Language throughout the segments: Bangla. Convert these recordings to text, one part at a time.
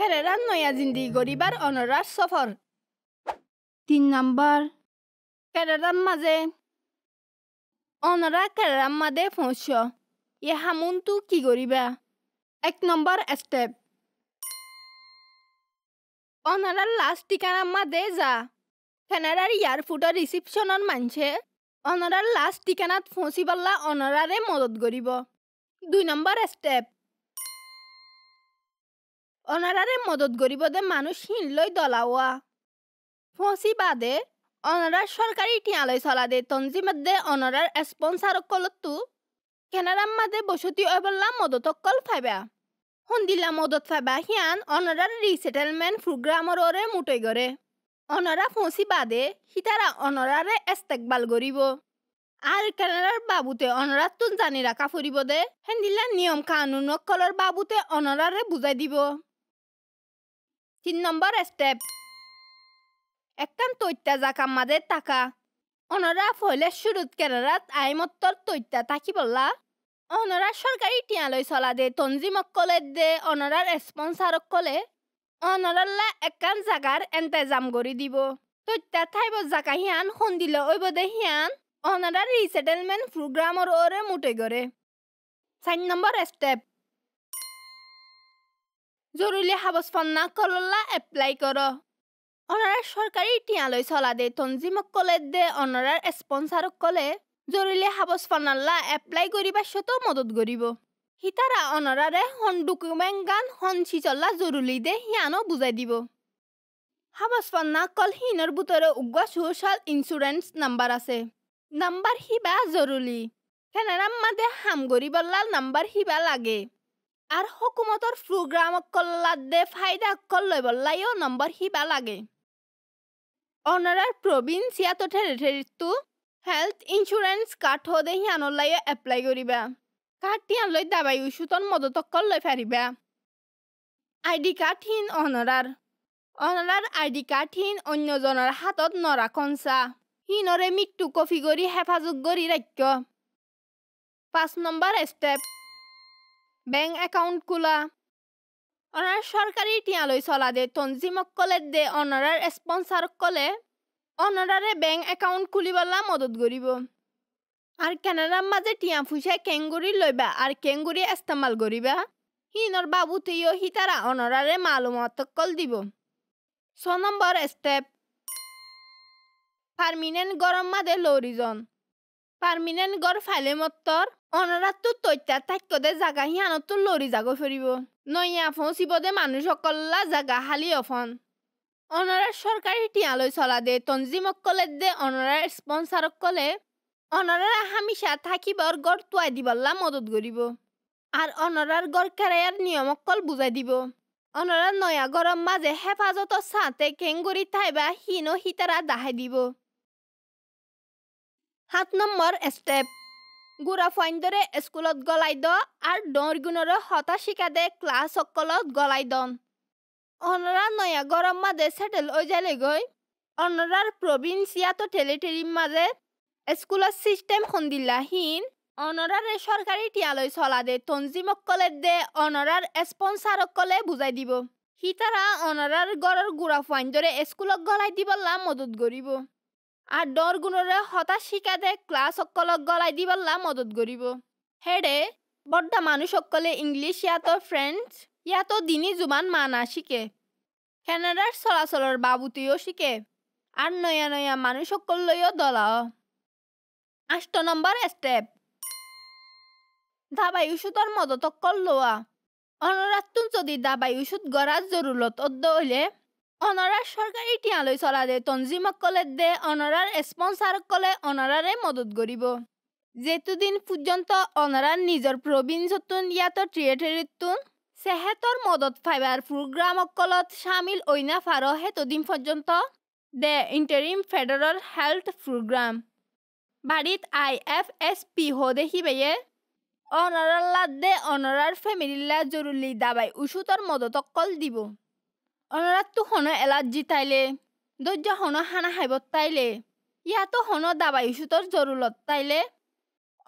ফেরেরান নয়া জিন্দি গরিবার অনরার সফর তিন নাম্বার কেরারাম মাঝে অনরা কেরারাম মাদে ফোঁস এ হামুনতু কি গরিবা এক নম্বর স্টেপ অনারা লাস্ট ঠিকানা মাদে যা কানাডার এয়ারপোর্টের রিসিপশনের মানছে অনারার লাস্ট ঠিকানাত ফঁসি পাল্লা অনারারে মদত করিব দুই নম্বর স্টেপ অনারারে মদত গরিবদের মানুষ হিনলই দলাওয়া ফসি বাদে অনারার সরকারি টিয়ালয় চলা দে তঞ্জিমের দে অনারার স্পন্সার কলতু কেনারাম মাদে বসতি অবল্লা মদত কল ফাইবা হন্দিলা মদত ফাইবা হিয়ান অনারার রিসেটেলমেন্ট প্রোগ্রামর ওরে মুটই গরে অনরা ফসি বাদে হিতারা অনরারে এস্তেকবাল গরিব আর কেনারার বাবুতে অনরার তুন জানি রাখা ফুরিব দে হেন্দিলা নিয়ম কানুন কলর বাবুতে অনরারে বুঝাই দিব তিন নম্বর স্টেপ একটা তৈত্যা জাকা মাঝে টাকা অনরা ফলে শুরুত কেরারাত আইমত্তর তৈত্যা থাকি বললা অনরা সরকারি টিয়ালয় চলা দে তঞ্জিমক কলে দে অনরার স্পন্সারক কলে অনরাল্লা একান জাগার এন্তেজাম গড়ি দিব তৈত্যা থাইব জাকা হিয়ান সন্দিল ঐব দে হিয়ান অনরার রিসেটেলমেন্ট প্রোগ্রামর ওরে মুটে গড়ে চার নম্বর স্টেপ জরুরি হাবসফন্না করল্লা এপ্লাই কর অনারার সরকারি টিয়ালয় চলা দে তঞ্জিমক কলে দে অনারার স্পন্সারক কলে জরুরি হাবসফন্নাল্লা এপ্লাই করিবার সত মদত করিব হিতারা অনারারে হন ডকুমেন্ট গান হন চল্লা জরুরি দে হিয়ানো বুঝাই দিব হাবসফন্না কল হিনর বুতরে উগ্র সোশ্যাল ইন্স্যুরেন্স নাম্বার আছে নাম্বার হিবা জরুরি কেনারাম মাদে হাম গরিবল্লাল নাম্বার হিবা লাগে আৰু হকুমতৰ প্ৰগ্ৰামক কল্লাদে ফাইদা অকল লৈ বল্লাইও নম্বৰ শিবা লাগে অনাৰ প্ৰভিঞ্চিয়া তথেৰিটো হেল্থ ইঞ্চুৰেঞ্চ কাৰ্ড হওঁতে সিয়ানলৈ এপ্লাই কৰিবা কাৰ্ডিয়ান লৈ দাবাই উচুতন মদত অকল লৈ ফাৰিবা আই ডি কাৰ্ড হীন অনাৰ অনাৰ আই ডি কাৰ্ড হীন অন্যজনৰ হাতত নৰা কঞ্চা সিনৰে মৃত্যু কফি কৰি হেফাজত কৰি ৰাক্য পাঁচ নম্বৰ ষ্টেপ ব্যাংক একাউন্ট কুলা অনার সরকারি টিয়ালই চলাদে কলে দে অনারার কলে অনারারে ব্যাংক একাউন্ট খুলিবলা মদত করিব আর কানাডার মাঝে টিয়া ফুসে কেঙ্গুরি লইবা আর কেঙ্গুরি ইস্তেমাল করিবা হিনর বাবুতেও হিতারা অনারারে মালুমত কল দিব ছ নম্বর স্টেপ পারমিনেন্ট গরম মাদে লৌরিজন পার্মিনেন্ট গড় ফাইলে মত্তর অনরা তো তৈত্যা দে জাগা হিয়ানো লৰি যাব ফুৰিব ফেরিব নইয়া ফসিব দে মানুষ জাগা হালি অফন অনরা সরকারি টিয়ালই চলা দে কলে দে স্পনচাৰক কলে অনৰাৰ হামিশা থাকিবৰ গড় তুয়াই দিবলা মদত কৰিব আৰু অনৰাৰ গড় কেরায়ার নিয়মকল বুজাই দিব অনরা নয়া গৰম মাজে হেফাজতৰ হেফাজত কেংগুৰি ঠাই বা হিনো হিতারা দাহাই দিব সাত নম্বৰ ষ্টেপ গুড়া ফাইণ্ডৰে স্কুলত গলাই দ আৰু দৌৰ গুণৰে হতা শিকা দে ক্লাছসকলত গলাই দন অনৰা নয়া গৰম মাজে চেটেল হৈ যালে গৈ অনৰাৰ প্ৰভিঞ্চিয়াতো ঠেলি ঠেলি মাজে স্কুলৰ ছিষ্টেম সন্দিলাহীন অনৰাৰে চৰকাৰী তিয়ালৈ চলা দে তঞ্জিমকলে দে অনৰাৰ স্পনচাৰসকলে বুজাই দিব সি তাৰা অনৰাৰ গড়ৰ গুড়া ফাইনদৰে স্কুলক গলাই দিবলা মদত কৰিব আর হতা হতাশ দে ক্লাস সকলক গলাই দিবাল্লা মদত করিব হেডে বড্ডা মানুষ সকলে ইংলিশ ইয়াতো ফ্রেঞ্চ ইয়াতো দিনই জুবান মানা শিকে কেনাডার চলাচলের বাবুতিও শিকে আর নয়া নয়া মানুষ লইও দলাও আষ্ট নম্বর স্টেপ দাবাই ওষুধর মদতক লোয়া অনুরাত যদি দাবাই ওষুধ গড়ার জরুরত অদ্দ হলে অনৰাৰ চৰকাৰী তিয়ালৈ চলা দে কলে দে অনৰাৰ কলে অনৰাৰে মদত কৰিব যেতুদিন পৰ্যন্ত অনৰাৰ নিজৰ প্ৰবীণতোন ইয়াত থিয়েটাৰিতোন সেহেতর মদত ফাইবাৰ প্ৰগ্ৰামসকলত চামিল ঐনা ফাৰ হেতদিন পৰ্যন্ত দে ইন্টারিম ফেডাৰেল হেল্থ প্রোগ্রাম বাৰীত আই এফ এছ পি হ দেখিবেয়ে অনৰাৰ লাদ দে অনৰাৰ ফেমিলিলা জৰুৰী দাবাই উচুতৰ মদত কল দিব অনরাত্তু হন এলার্জি তাইলে দরজা হন হানা হাইবত তাইলে ইয়াতো হন দাবাই সুতর জরুলত তাইলে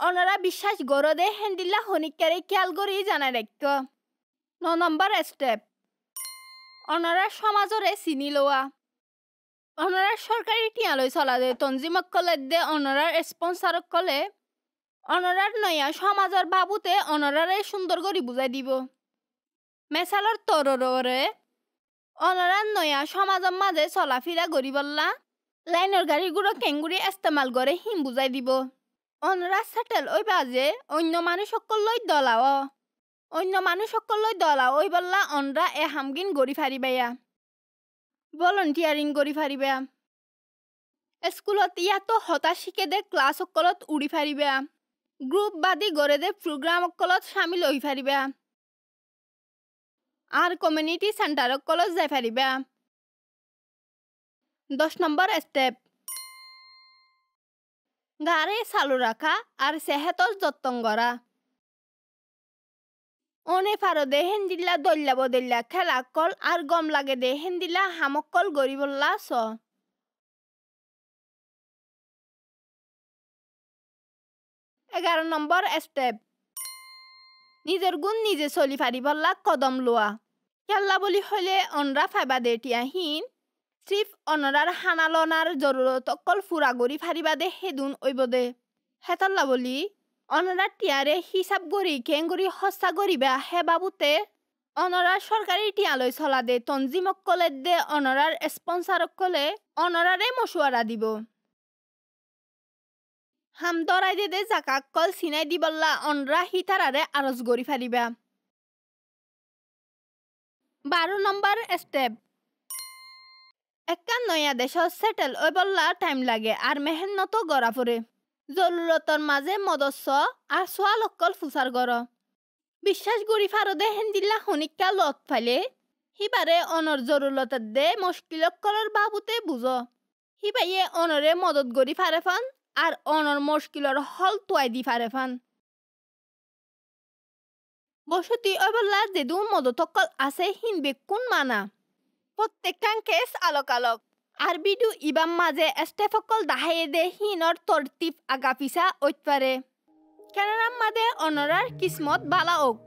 অনারা বিশ্বাস গরদে হেন্দিল্লা হনিকারে খেয়াল করি জানা রাখ ন নম্বর স্টেপ অনারা সমাজরে চিনি লওয়া অনারার সরকারি টিয়ালয় চলা যায় তঞ্জিমক কলে দে অনারার স্পন্সারক কলে অনারার নয়া সমাজের বাবুতে অনারারে সুন্দর করে বুঝাই দিব মেসালর তররে অনরান নয়া সমাজের মাঝে চলাফেরা গরিবল্লা লাইনের গাড়িগুলো কেঙ্গুরি ইস্তেমাল করে হিম বুঝাই দিব অনরা সেটেল ওই বাজে অন্য মানুষ সকলই দলাও অন্য মানুষ সকলই দলা ওই বললা অনরা এ হামগিন গড়ি ফারিবাইয়া ভলন্টিয়ারিং গড়ি ফারিবা স্কুলত ইয়াতো হতাশিকে দে ক্লাস সকলত উড়ি ফারিবা গ্রুপ বাদী গড়ে দে প্রোগ্রাম সকলত সামিল হই ফারিবা আর কমিউনিটি সেন্টারক কলেজ যাই পারিবা দশ নম্বর স্টেপ গাড়ে চালু রাখা আর সেহেতর যত্ন করা অনে ফারো দে হেন্দিলা দল্লা বদল্লা খেলা কল আর গম লাগে দে হামক কল গরিবল্লা স এগারো নম্বর স্টেপ নিজের গুণ নিজে চলি ফারিবল্লা কদম লোয়া কেল্লা বুলি হলে অনরা ফাইবা দে টিয়াহীন চিফ অনরার হানালনার জরুরত অকল ফুরা গড়ি ফারিবা দে হেদুন ঐব দে হেতল্লা বলি অনরা টিয়ারে হিসাব গড়ি কেঙ্গুড়ি হস্তা গড়িবা হে বাবুতে অনরার সরকারি টিয়ালয় চলা দে তঞ্জিমক কলে দে অনরার স্পন্সারক কলে অনরারে মশুয়ারা দিব হাম দৰাই দে দে জাকাক কল চিনাই দিবল্লা অনৰা সীতাৰাৰে আৰজ গৰি ফাৰিবা বারো নম্বর স্টেপ একা নয়া দেশ সেটেল ওইবল্লা টাইম লাগে আর মেহনত গড়া পরে জরুরতর মাঝে মদস্য আর সোয়া লক্কল ফুসার গর বিশ্বাস গুড়ি ফারদে হেন্দিল্লা হনিকা লত ফাইলে সিবারে অনর জরুরতার দে মুশকিলকলর বাবুতে বুঝ সিবাইয়ে অনরে মদত গড়ি ফারে ফান আর অনর মুশকিলর হল তুয়াই দি ফারে ফান বসতি অবলা যেদুন মদতকল আছে হিন বেকুন মানা প্রত্যেকখান কেস আলোক আর বিডু ইবাম মাঝে এস্টেফকল দাহাইয়ে দে হিনর তরতিপ আগা পিছা ঐত পারে কেননা মাদে অনরার কিসমত বালা ওক